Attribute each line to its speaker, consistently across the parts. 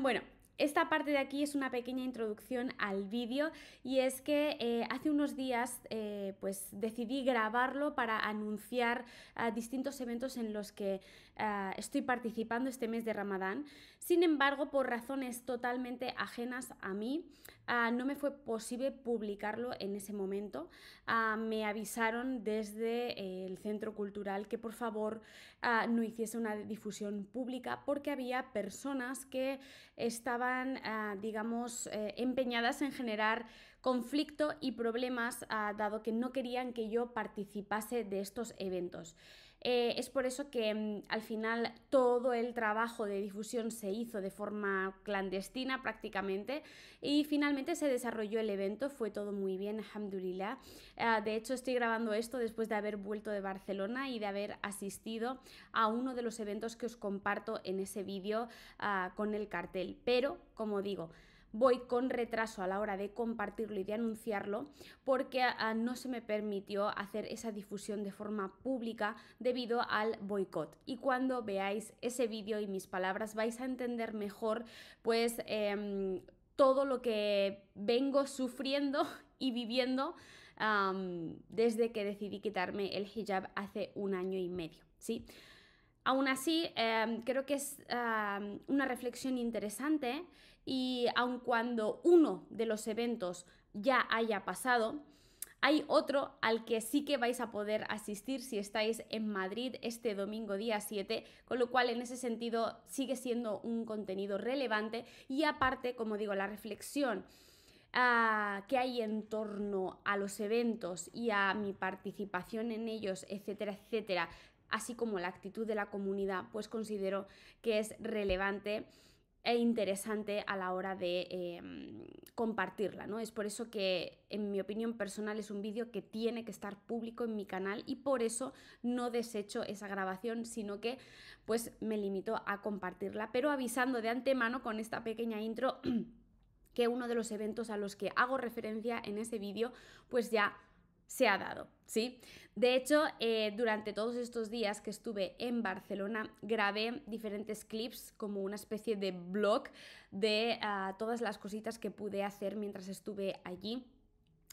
Speaker 1: bueno. Esta parte de aquí es una pequeña introducción al vídeo y es que eh, hace unos días eh, pues decidí grabarlo para anunciar ah, distintos eventos en los que ah, estoy participando este mes de Ramadán. Sin embargo, por razones totalmente ajenas a mí, Ah, no me fue posible publicarlo en ese momento. Ah, me avisaron desde eh, el centro cultural que por favor ah, no hiciese una difusión pública porque había personas que estaban, digamos, eh, empeñadas en generar conflicto y problemas, dado que no querían que yo participase de estos eventos. Eh, es por eso que mm, al final todo el trabajo de difusión se hizo de forma clandestina prácticamente y finalmente se desarrolló el evento, fue todo muy bien, alhamdulillah. Ah, de hecho estoy grabando esto después de haber vuelto de Barcelona y de haber asistido a uno de los eventos que os comparto en ese vídeo ah, con el cartel. Pero, como digo, voy con retraso a la hora de compartirlo y de anunciarlo porque no se me permitió hacer esa difusión de forma pública debido al boicot. Y cuando veáis ese vídeo y mis palabras vais a entender mejor pues em, todo lo que vengo sufriendo y viviendo desde que decidí quitarme el hijab hace un año y medio. ¿sí? Aún así, em, creo que es una reflexión interesante y aun cuando uno de los eventos ya haya pasado, hay otro al que sí que vais a poder asistir si estáis en Madrid este domingo día 7, con lo cual en ese sentido sigue siendo un contenido relevante y aparte, como digo, la reflexión ah, que hay en torno a los eventos y a mi participación en ellos, etcétera, etcétera, así como la actitud de la comunidad, pues considero que es relevante e interesante a la hora de em, compartirla, ¿no? Es por eso que, en mi opinión personal, es un vídeo que tiene que estar público en mi canal y por eso no desecho esa grabación, sino que pues me limito a compartirla, pero avisando de antemano con esta pequeña intro que uno de los eventos a los que hago referencia en ese vídeo pues ya se ha dado, ¿sí? De hecho, eh, durante todos estos días que estuve en Barcelona, grabé diferentes clips como una especie de blog de ah, todas las cositas que pude hacer mientras estuve allí.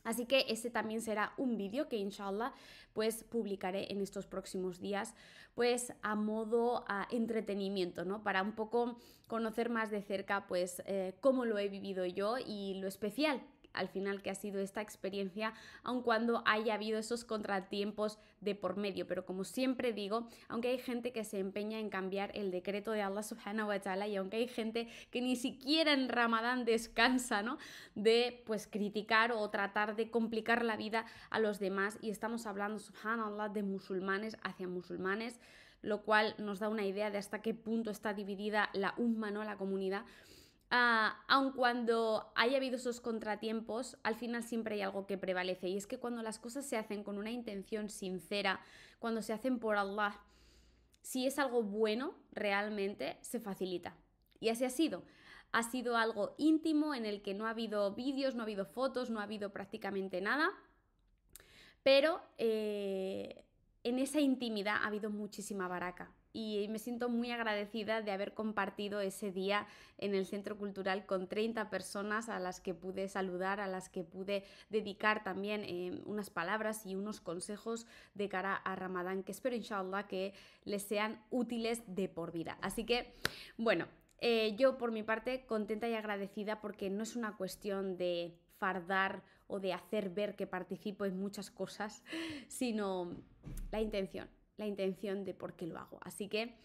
Speaker 1: Así que ese también será un vídeo que inshallah pues publicaré en estos próximos días pues a modo a ah, entretenimiento, ¿no? Para un poco conocer más de cerca pues eh, cómo lo he vivido yo y lo especial al final que ha sido esta experiencia, aun cuando haya habido esos contratiempos de por medio. Pero como siempre digo, aunque hay gente que se empeña en cambiar el decreto de Allah subhanahu wa ta'ala y aunque hay gente que ni siquiera en Ramadán descansa, ¿no? De pues criticar o tratar de complicar la vida a los demás y estamos hablando, de musulmanes hacia musulmanes, lo cual nos da una idea de hasta qué punto está dividida la umma, La comunidad. Ah, aun cuando haya habido esos contratiempos, al final siempre hay algo que prevalece y es que cuando las cosas se hacen con una intención sincera, cuando se hacen por Allah, si es algo bueno, realmente se facilita. Y así ha sido. Ha sido algo íntimo en el que no ha habido vídeos, no ha habido fotos, no ha habido prácticamente nada, pero eh, en esa intimidad ha habido muchísima baraca, y me siento muy agradecida de haber compartido ese día en el Centro Cultural con 30 personas a las que pude saludar, a las que pude dedicar también eh, unas palabras y unos consejos de cara a Ramadán, que espero, inshallah, que les sean útiles de por vida. Así que, bueno, eh, yo por mi parte contenta y agradecida porque no es una cuestión de fardar o de hacer ver que participo en muchas cosas, sino la intención, la intención de por qué lo hago. Así que,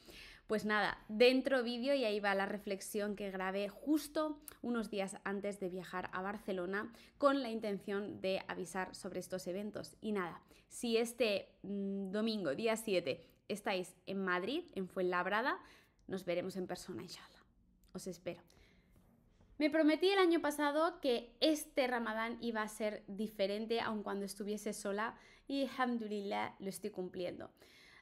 Speaker 1: pues nada, dentro vídeo y ahí va la reflexión que grabé justo unos días antes de viajar a Barcelona con la intención de avisar sobre estos eventos. Y nada, si este mm, domingo, día 7, estáis en Madrid, en Fuenlabrada, nos veremos en persona, inshallah. Os espero. Me prometí el año pasado que este ramadán iba a ser diferente aun cuando estuviese sola y alhamdulillah lo estoy cumpliendo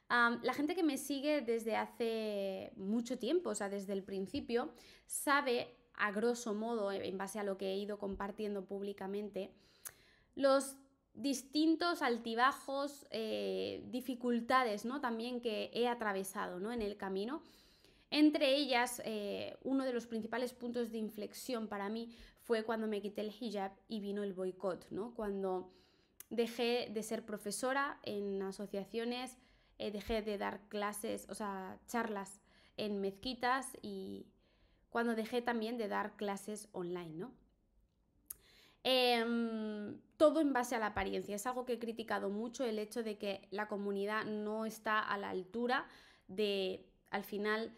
Speaker 1: la gente que me sigue desde hace mucho tiempo, o sea, desde el principio, sabe a grosso modo, en base a lo que he ido compartiendo públicamente, los distintos altibajos, eh, dificultades, ¿no? También que he atravesado, ¿no? En el camino. Entre ellas, eh, uno de los principales puntos de inflexión para mí fue cuando me quité el hijab y vino el boicot, ¿no? Cuando dejé de ser profesora en asociaciones eh, dejé de dar clases, o sea, charlas en mezquitas y cuando dejé también de dar clases online, em, todo en base a la apariencia. Es algo que he criticado mucho, el hecho de que la comunidad no está a la altura de, al final,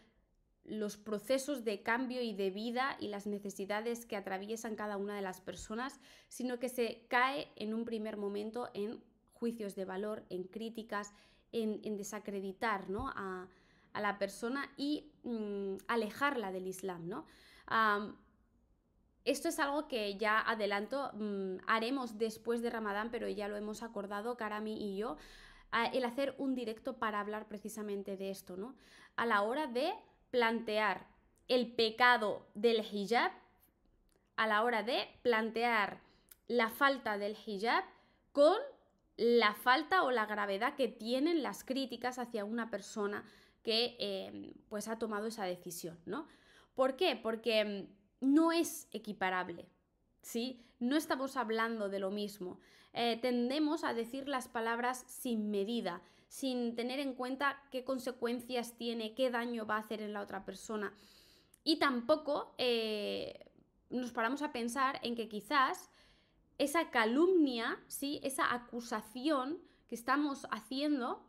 Speaker 1: los procesos de cambio y de vida y las necesidades que atraviesan cada una de las personas, sino que se cae en un primer momento en juicios de valor, en críticas, en, desacreditar a, la persona y mm, alejarla del Islam. ¿no? esto es algo que ya adelanto, mm, haremos después de Ramadán, pero ya lo hemos acordado Karami y yo, el hacer un directo para hablar precisamente de esto, ¿no? A la hora de plantear el pecado del hijab, a la hora de plantear la falta del hijab con la falta o la gravedad que tienen las críticas hacia una persona que em, pues ha tomado esa decisión, ¿no? ¿Por qué? Porque em, no es equiparable, ¿sí? No estamos hablando de lo mismo. Eh, tendemos a decir las palabras sin medida, sin tener en cuenta qué consecuencias tiene, qué daño va a hacer en la otra persona. Y tampoco eh, nos paramos a pensar en que quizás esa calumnia, ¿sí? esa acusación que estamos haciendo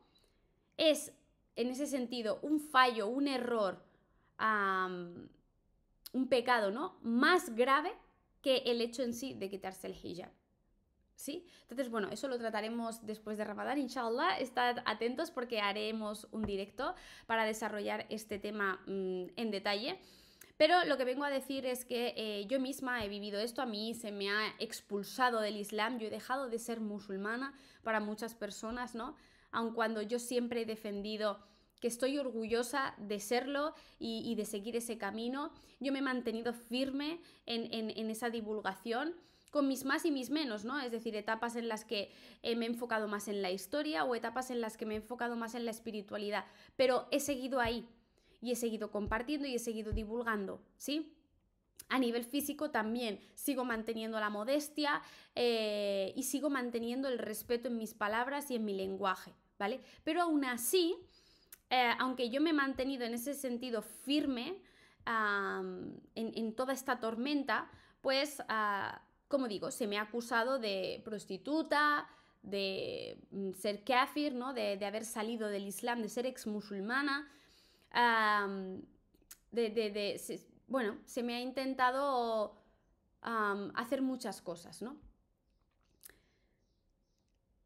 Speaker 1: es, en ese sentido, un fallo, un error, un pecado, ¿no? Más grave que el hecho en sí de quitarse el hijab. ¿Sí? Entonces, bueno, eso lo trataremos después de Ramadán, inshallah. Estad atentos porque haremos un directo para desarrollar este tema mm, en detalle. Pero lo que vengo a decir es que eh, yo misma he vivido esto, a mí se me ha expulsado del Islam, yo he dejado de ser musulmana para muchas personas, ¿no? Aun cuando yo siempre he defendido que estoy orgullosa de serlo y, de seguir ese camino, yo me he mantenido firme en, esa divulgación con mis más y mis menos, ¿no? Es decir, etapas en las que eh, me he enfocado más en la historia o etapas en las que me he enfocado más en la espiritualidad, pero he seguido ahí, y he seguido compartiendo y he seguido divulgando, ¿sí? A nivel físico también sigo manteniendo la modestia eh, y sigo manteniendo el respeto en mis palabras y en mi lenguaje, ¿vale? Pero aún así, eh, aunque yo me he mantenido en ese sentido firme en, toda esta tormenta, pues, ah, como digo, se me ha acusado de prostituta, de mm, ser kafir, ¿no? De, de haber salido del Islam, de ser ex musulmana, de, bueno, se me ha intentado hacer muchas cosas, ¿no?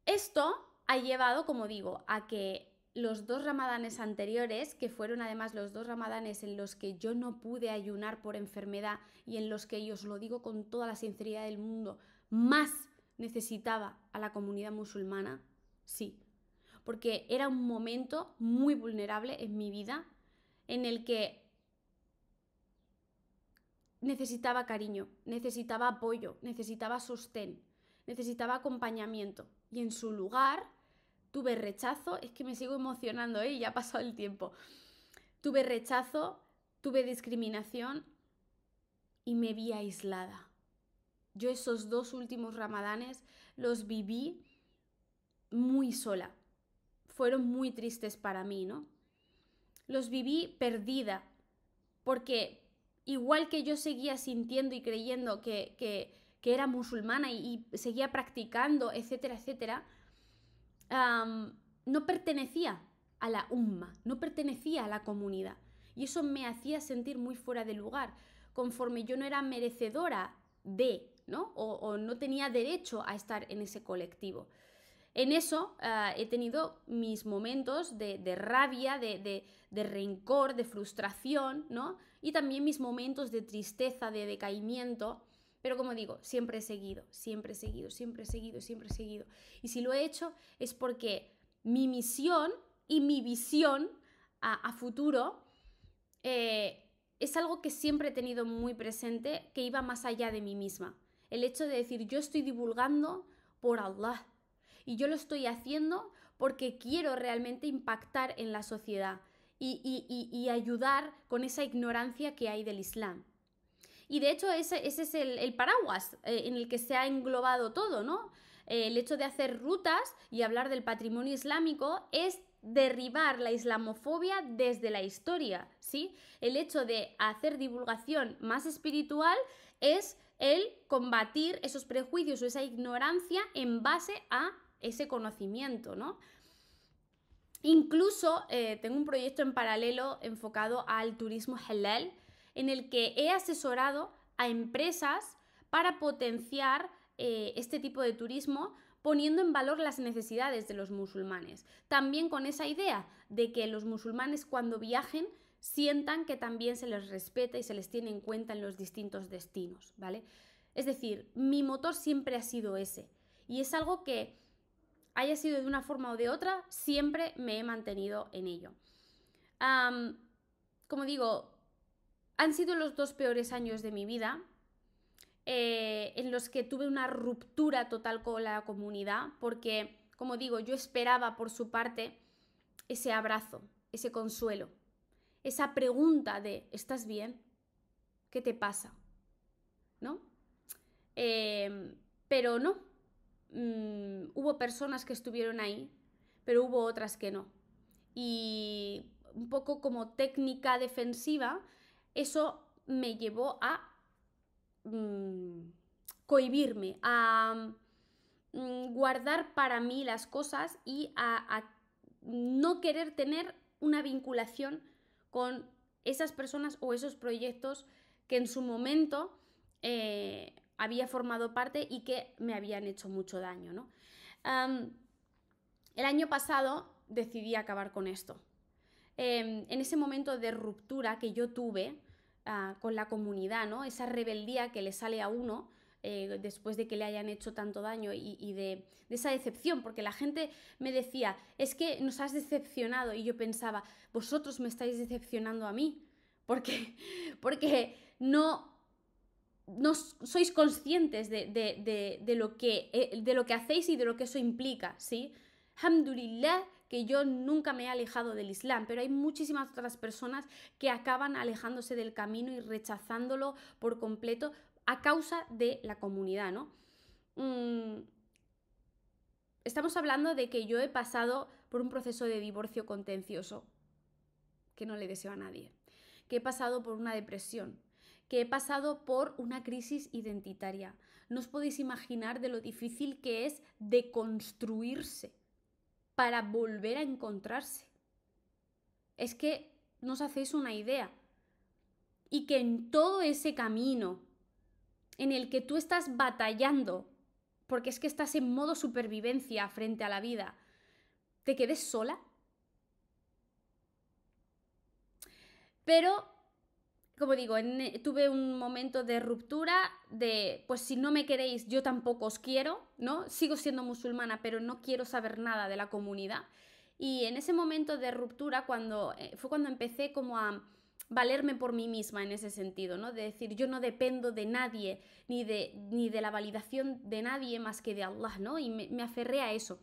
Speaker 1: Esto ha llevado, como digo, a que los dos ramadanes anteriores, que fueron además los dos ramadanes en los que yo no pude ayunar por enfermedad y en los que, y os lo digo con toda la sinceridad del mundo, más necesitaba a la comunidad musulmana, sí, porque era un momento muy vulnerable en mi vida en el que necesitaba cariño, necesitaba apoyo, necesitaba sostén, necesitaba acompañamiento. Y en su lugar tuve rechazo, es que me sigo emocionando, y ¿eh? ya ha pasado el tiempo. Tuve rechazo, tuve discriminación y me vi aislada. Yo esos dos últimos ramadanes los viví muy sola. Fueron muy tristes para mí, ¿no? los viví perdida, porque igual que yo seguía sintiendo y creyendo que, era musulmana y, seguía practicando, etcétera, etcétera, no pertenecía a la umma, no pertenecía a la comunidad. Y eso me hacía sentir muy fuera de lugar, conforme yo no era merecedora de, ¿no? o no tenía derecho a estar en ese colectivo. En eso ah, he tenido mis momentos de, rabia, de, rencor, de frustración, ¿no? Y también mis momentos de tristeza, de decaimiento. Pero como digo, siempre he seguido, siempre he seguido, siempre he seguido, siempre he seguido. Y si lo he hecho es porque mi misión y mi visión a, futuro eh, es algo que siempre he tenido muy presente, que iba más allá de mí misma. El hecho de decir, yo estoy divulgando por Allah, y yo lo estoy haciendo porque quiero realmente impactar en la sociedad y, ayudar con esa ignorancia que hay del Islam. Y de hecho ese, es el, paraguas eh, en el que se ha englobado todo, ¿no? Eh, el hecho de hacer rutas y hablar del patrimonio islámico es derribar la islamofobia desde la historia, ¿sí? El hecho de hacer divulgación más espiritual es el combatir esos prejuicios o esa ignorancia en base a ese conocimiento, ¿no? Incluso eh, tengo un proyecto en paralelo enfocado al turismo halal, en el que he asesorado a empresas para potenciar eh, este tipo de turismo poniendo en valor las necesidades de los musulmanes. También con esa idea de que los musulmanes cuando viajen sientan que también se les respeta y se les tiene en cuenta en los distintos destinos, ¿vale? Es decir, mi motor siempre ha sido ese. Y es algo que haya sido de una forma o de otra, siempre me he mantenido en ello. como digo, han sido los dos peores años de mi vida, eh, en los que tuve una ruptura total con la comunidad, porque, como digo, yo esperaba por su parte ese abrazo, ese consuelo, esa pregunta de, ¿estás bien? ¿Qué te pasa? ¿No? Em, pero no, Mm, hubo personas que estuvieron ahí, pero hubo otras que no. Y un poco como técnica defensiva, eso me llevó a mm, cohibirme, a mm, guardar para mí las cosas y a, no querer tener una vinculación con esas personas o esos proyectos que en su momento eh, había formado parte y que me habían hecho mucho daño. ¿no? el año pasado decidí acabar con esto. Em, en ese momento de ruptura que yo tuve ah, con la comunidad, ¿no? esa rebeldía que le sale a uno, eh, después de que le hayan hecho tanto daño y, de, de, esa decepción, porque la gente me decía, es que nos has decepcionado y yo pensaba, vosotros me estáis decepcionando a mí, porque, porque no no sois conscientes eh, de, lo que, hacéis y de lo que eso implica, ¿sí? Alhamdulillah, que yo nunca me he alejado del Islam, pero hay muchísimas otras personas que acaban alejándose del camino y rechazándolo por completo a causa de la comunidad, ¿no? Mm, estamos hablando de que yo he pasado por un proceso de divorcio contencioso, que no le deseo a nadie, que he pasado por una depresión, que he pasado por una crisis identitaria. No os podéis imaginar de lo difícil que es deconstruirse para volver a encontrarse. Es que no os hacéis una idea. Y que en todo ese camino en el que tú estás batallando, porque es que estás en modo supervivencia frente a la vida, te quedes sola. Pero como digo, eh, tuve un momento de ruptura de, pues si no me queréis, yo tampoco os quiero, ¿no? Sigo siendo musulmana, pero no quiero saber nada de la comunidad. Y en ese momento de ruptura cuando, eh, fue cuando empecé como a valerme por mí misma en ese sentido, ¿no? De decir, yo no dependo de nadie, ni de, ni de la validación de nadie más que de Allah, ¿no? Y me aferré a eso.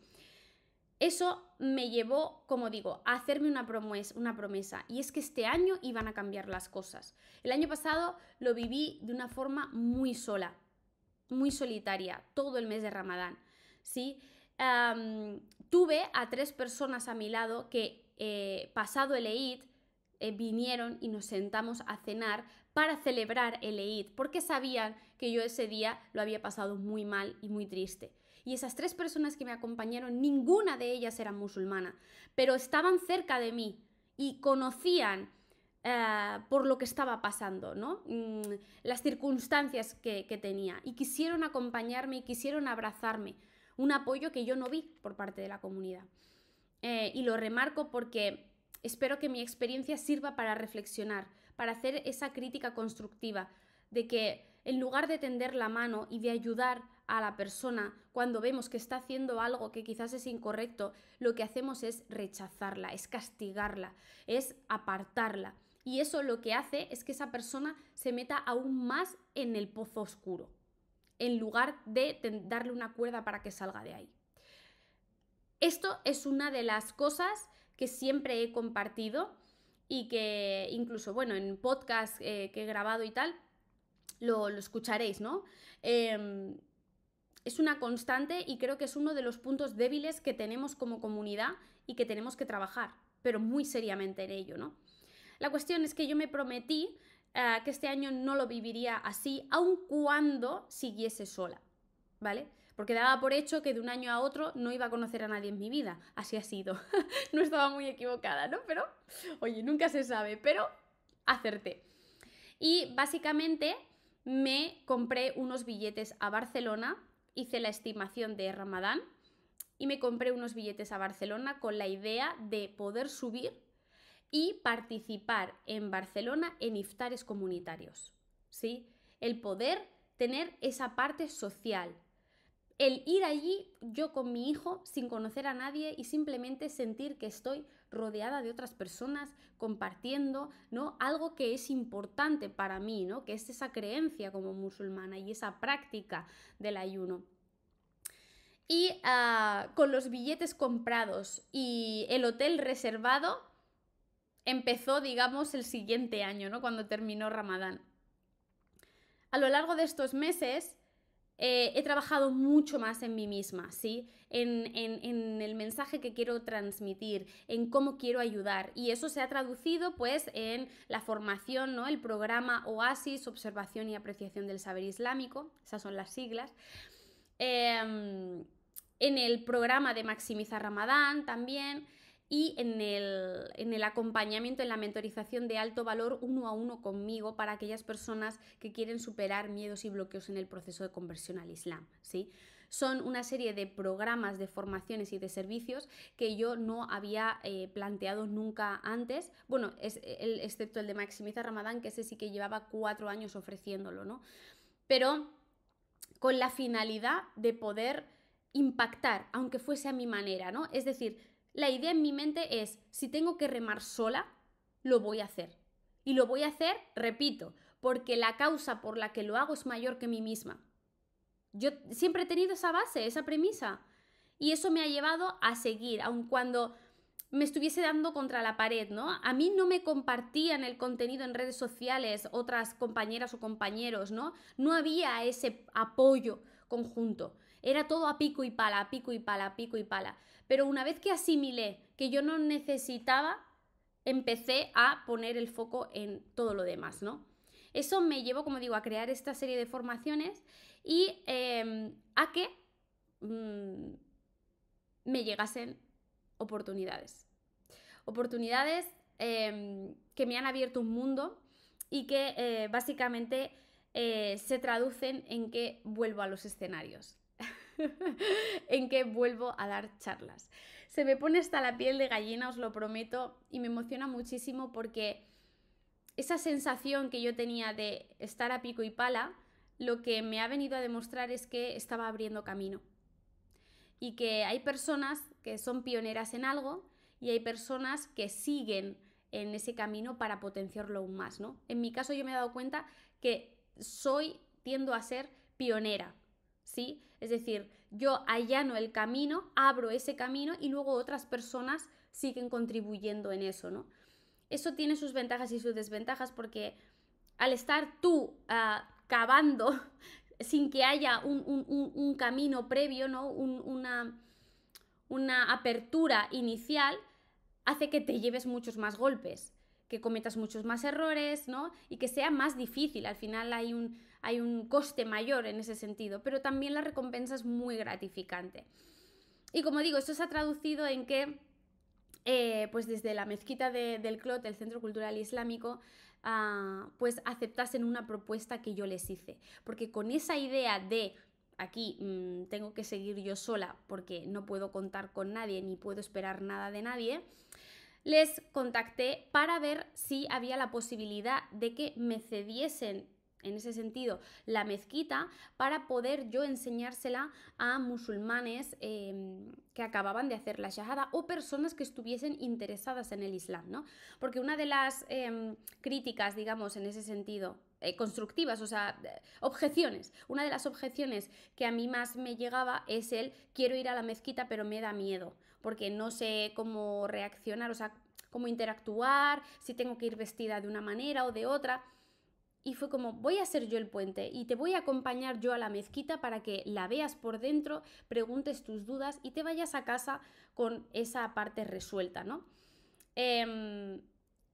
Speaker 1: Eso me llevó, como digo, a hacerme una, promesa, Y es que este año iban a cambiar las cosas. El año pasado lo viví de una forma muy sola, muy solitaria, todo el mes de Ramadán. ¿sí? tuve a tres personas a mi lado que eh, pasado el Eid eh, vinieron y nos sentamos a cenar para celebrar el Eid, porque sabían que yo ese día lo había pasado muy mal y muy triste. Y esas tres personas que me acompañaron, ninguna de ellas era musulmana, pero estaban cerca de mí y conocían eh, por lo que estaba pasando, ¿no? Mm, las circunstancias que, tenía. Y quisieron acompañarme y quisieron abrazarme. Un apoyo que yo no vi por parte de la comunidad. Eh, y lo remarco porque espero que mi experiencia sirva para reflexionar, para hacer esa crítica constructiva de que en lugar de tender la mano y de ayudar a la persona, cuando vemos que está haciendo algo que quizás es incorrecto, lo que hacemos es rechazarla, es castigarla, es apartarla. Y eso lo que hace es que esa persona se meta aún más en el pozo oscuro, en lugar de darle una cuerda para que salga de ahí. Esto es una de las cosas que siempre he compartido y que incluso, bueno, en podcast eh, que he grabado y tal, lo, escucharéis, ¿no? Em, es una constante y creo que es uno de los puntos débiles que tenemos como comunidad y que tenemos que trabajar, pero muy seriamente en ello, ¿no? La cuestión es que yo me prometí eh, que este año no lo viviría así, aun cuando siguiese sola, ¿vale? Porque daba por hecho que de un año a otro no iba a conocer a nadie en mi vida. Así ha sido. no estaba muy equivocada, ¿no? Pero, oye, nunca se sabe, pero acerté. Y básicamente me compré unos billetes a Barcelona hice la estimación de Ramadán y me compré unos billetes a Barcelona con la idea de poder subir y participar en Barcelona en iftares comunitarios. ¿Sí? El poder tener esa parte social. El ir allí yo con mi hijo sin conocer a nadie y simplemente sentir que estoy rodeada de otras personas, compartiendo, ¿no? Algo que es importante para mí, ¿no? Que es esa creencia como musulmana y esa práctica del ayuno y ah, con los billetes comprados y el hotel reservado empezó, digamos, el siguiente año, ¿no? Cuando terminó Ramadán. A lo largo de estos meses eh, he trabajado mucho más en mí misma, ¿sí? En, el mensaje que quiero transmitir, en cómo quiero ayudar. Y eso se ha traducido pues en la formación, ¿no? El programa OASIS, Observación y Apreciación del Saber Islámico, esas son las siglas. Em, en el programa de Maximizar Ramadán también y en el, acompañamiento, en la mentorización de alto valor uno a uno conmigo para aquellas personas que quieren superar miedos y bloqueos en el proceso de conversión al Islam. ¿sí? Son una serie de programas, de formaciones y de servicios que yo no había eh, planteado nunca antes, bueno, es excepto el de Maximiza Ramadán, que ese sí que llevaba cuatro años ofreciéndolo, ¿no? Pero con la finalidad de poder impactar, aunque fuese a mi manera, ¿no? Es decir, la idea en mi mente es, si tengo que remar sola, lo voy a hacer. Y lo voy a hacer, repito, porque la causa por la que lo hago es mayor que mí misma. Yo siempre he tenido esa base, esa premisa. Y eso me ha llevado a seguir, aun cuando me estuviese dando contra la pared, ¿no? A mí no me compartían el contenido en redes sociales otras compañeras o compañeros, ¿no? No había ese apoyo conjunto. Era todo a pico y pala, a pico y pala, a pico y pala. Pero una vez que asimilé que yo no necesitaba, empecé a poner el foco en todo lo demás, ¿no? Eso me llevó, como digo, a crear esta serie de formaciones y em, a que mm, me llegasen oportunidades. Oportunidades em, que me han abierto un mundo y que eh, básicamente eh, se traducen en que vuelvo a los escenarios. en que vuelvo a dar charlas. Se me pone hasta la piel de gallina, os lo prometo, y me emociona muchísimo porque esa sensación que yo tenía de estar a pico y pala, lo que me ha venido a demostrar es que estaba abriendo camino. Y que hay personas que son pioneras en algo y hay personas que siguen en ese camino para potenciarlo aún más, ¿no? En mi caso yo me he dado cuenta que soy, tiendo a ser pionera ¿sí? Es decir, yo allano el camino, abro ese camino y luego otras personas siguen contribuyendo en eso, ¿no? Eso tiene sus ventajas y sus desventajas porque al estar tú ah, cavando sin que haya un, camino previo, ¿no? una, apertura inicial, hace que te lleves muchos más golpes que cometas muchos más errores, ¿no? Y que sea más difícil. Al final hay un, hay un coste mayor en ese sentido, pero también la recompensa es muy gratificante. Y como digo, esto se ha traducido en que eh, pues desde la mezquita del Clot, el Centro Cultural Islámico, ah, pues aceptasen una propuesta que yo les hice. Porque con esa idea de aquí mm, tengo que seguir yo sola porque no puedo contar con nadie ni puedo esperar nada de nadie, les contacté para ver si había la posibilidad de que me cediesen en ese sentido la mezquita para poder yo enseñársela a musulmanes em, que acababan de hacer la shahada o personas que estuviesen interesadas en el Islam, ¿no? Porque una de las em, críticas, digamos, en ese sentido eh, constructivas, o sea, objeciones. Una de las objeciones que a mí más me llegaba es el quiero ir a la mezquita pero me da miedo, porque no sé cómo reaccionar, o sea, cómo interactuar, si tengo que ir vestida de una manera o de otra y fue como, voy a ser yo el puente y te voy a acompañar yo a la mezquita para que la veas por dentro, preguntes tus dudas y te vayas a casa con esa parte resuelta, ¿no? Em,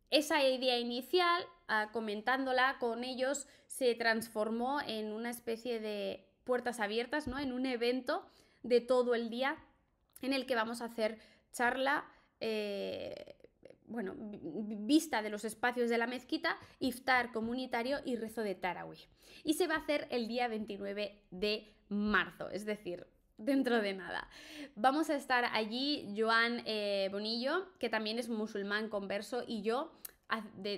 Speaker 1: esa idea inicial, ah, comentándola con ellos, se transformó en una especie de puertas abiertas, ¿no? En un evento de todo el día en el que vamos a hacer charla. Eh, bueno, vista de los espacios de la mezquita, iftar comunitario y rezo de Tarawih. Y se va a hacer el día 29 de marzo, es decir, dentro de nada. Vamos a estar allí Joan eh, Bonillo, que también es musulmán converso, y yo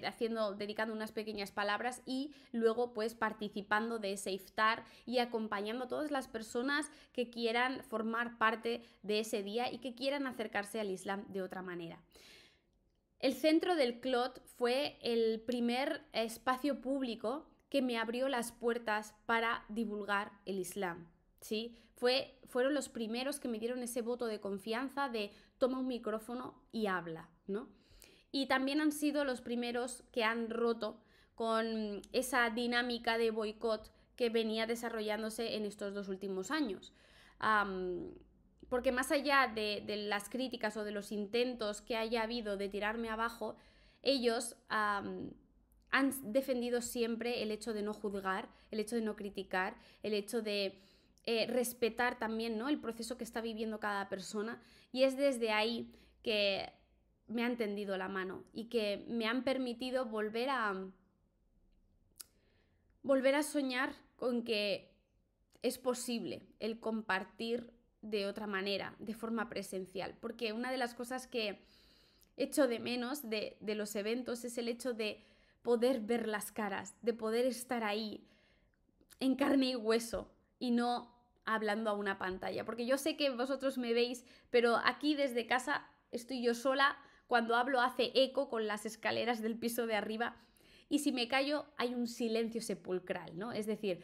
Speaker 1: haciendo, dedicando unas pequeñas palabras y luego pues participando de ese iftar y acompañando a todas las personas que quieran formar parte de ese día y que quieran acercarse al Islam de otra manera. El centro del CLOT fue el primer espacio público que me abrió las puertas para divulgar el Islam. ¿sí? Fue, fueron los primeros que me dieron ese voto de confianza de toma un micrófono y habla. ¿no? Y también han sido los primeros que han roto con esa dinámica de boicot que venía desarrollándose en estos dos últimos años porque más allá de, las críticas o de los intentos que haya habido de tirarme abajo, ellos han defendido siempre el hecho de no juzgar, el hecho de no criticar, el hecho de eh, respetar también ¿no? el proceso que está viviendo cada persona. Y es desde ahí que me han tendido la mano y que me han permitido volver a volver a soñar con que es posible el compartir de otra manera, de forma presencial. Porque una de las cosas que echo de menos de, de los eventos es el hecho de poder ver las caras, de poder estar ahí en carne y hueso y no hablando a una pantalla. Porque yo sé que vosotros me veis, pero aquí desde casa estoy yo sola, cuando hablo hace eco con las escaleras del piso de arriba y si me callo hay un silencio sepulcral, ¿no? Es decir,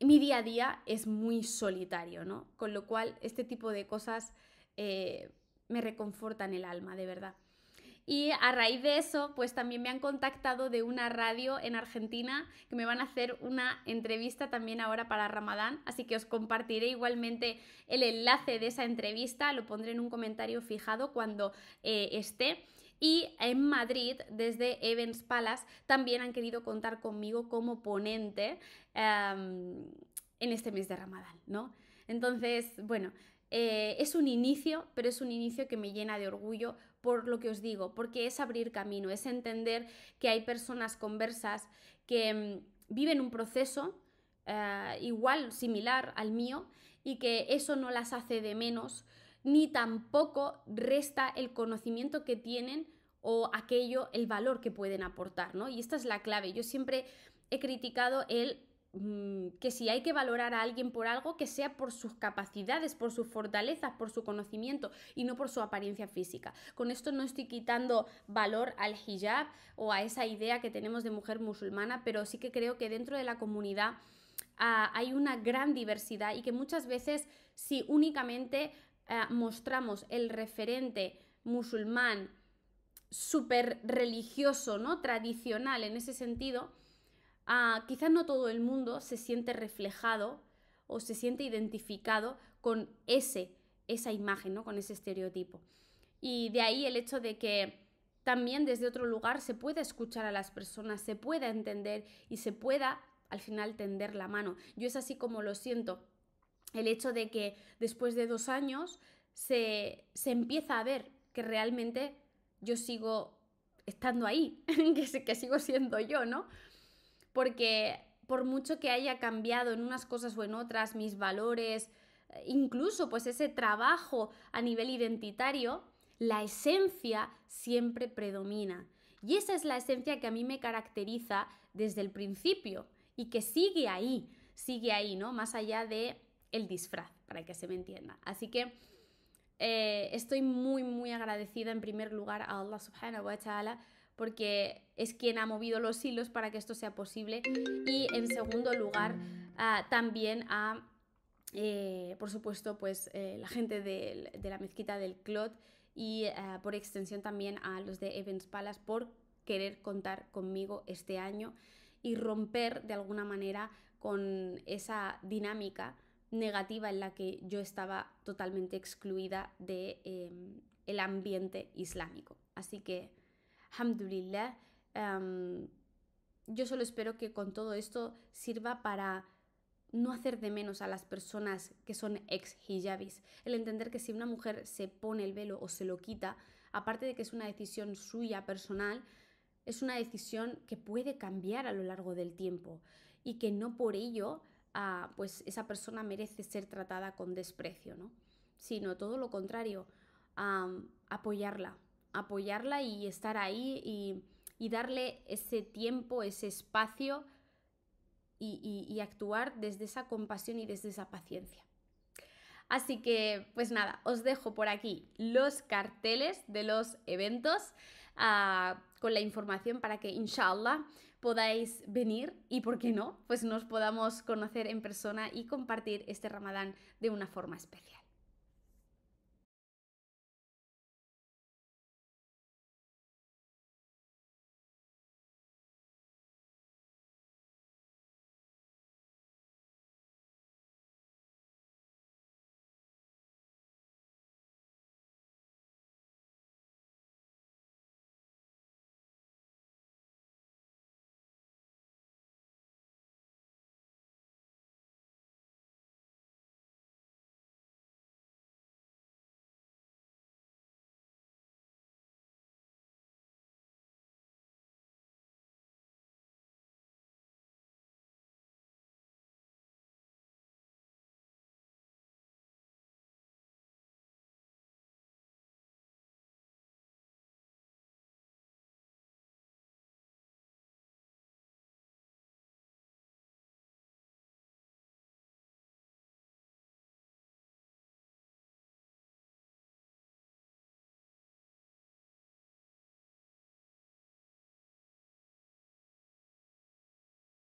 Speaker 1: mi día a día es muy solitario, ¿no? Con lo cual este tipo de cosas eh, me reconfortan el alma, de verdad. Y a raíz de eso, pues también me han contactado de una radio en Argentina que me van a hacer una entrevista también ahora para Ramadán, así que os compartiré igualmente el enlace de esa entrevista, lo pondré en un comentario fijado cuando eh, esté. Y en Madrid, desde Evans Palace, también han querido contar conmigo como ponente em, en este mes de Ramadán, ¿no? Entonces, bueno, eh, es un inicio, pero es un inicio que me llena de orgullo por lo que os digo, porque es abrir camino, es entender que hay personas conversas que em, viven un proceso eh, igual, similar al mío, y que eso no las hace de menos ni tampoco resta el conocimiento que tienen o aquello, el valor que pueden aportar, ¿no? Y esta es la clave. Yo siempre he criticado el mm, que si hay que valorar a alguien por algo, que sea por sus capacidades, por sus fortalezas, por su conocimiento y no por su apariencia física. Con esto no estoy quitando valor al hijab o a esa idea que tenemos de mujer musulmana, pero sí que creo que dentro de la comunidad ah, hay una gran diversidad y que muchas veces si únicamente eh, mostramos el referente musulmán súper religioso, ¿no? Tradicional en ese sentido, ah, quizás no todo el mundo se siente reflejado o se siente identificado con ese, esa imagen, ¿no? Con ese estereotipo. Y de ahí el hecho de que también desde otro lugar se pueda escuchar a las personas, se pueda entender y se pueda al final tender la mano. Yo es así como lo siento el hecho de que después de dos años se, empieza a ver que realmente yo sigo estando ahí, que, que sigo siendo yo, ¿no? Porque por mucho que haya cambiado en unas cosas o en otras mis valores, eh, incluso pues ese trabajo a nivel identitario, la esencia siempre predomina. Y esa es la esencia que a mí me caracteriza desde el principio y que sigue ahí, sigue ahí, ¿no? Más allá de el disfraz, para que se me entienda. Así que eh, estoy muy, muy agradecida en primer lugar a Allah subhanahu wa ta'ala porque es quien ha movido los hilos para que esto sea posible y en segundo lugar ah, también a eh, por supuesto pues eh, la gente de, la mezquita del Clot y ah, por extensión también a los de Evans Palace por querer contar conmigo este año y romper de alguna manera con esa dinámica negativa en la que yo estaba totalmente excluida de em, el ambiente islámico. Así que, alhamdulillah, em, yo solo espero que con todo esto sirva para no hacer de menos a las personas que son ex hijabis. El entender que si una mujer se pone el velo o se lo quita, aparte de que es una decisión suya personal, es una decisión que puede cambiar a lo largo del tiempo y que no por ello pues esa persona merece ser tratada con desprecio, ¿no? Sino todo lo contrario, apoyarla, apoyarla y estar ahí y, darle ese tiempo, ese espacio y, actuar desde esa compasión y desde esa paciencia. Así que, pues nada, os dejo por aquí los carteles de los eventos ah, con la información para que, inshallah, podáis venir y, ¿por qué no? Pues nos podamos conocer en persona y compartir este ramadán de una forma especial.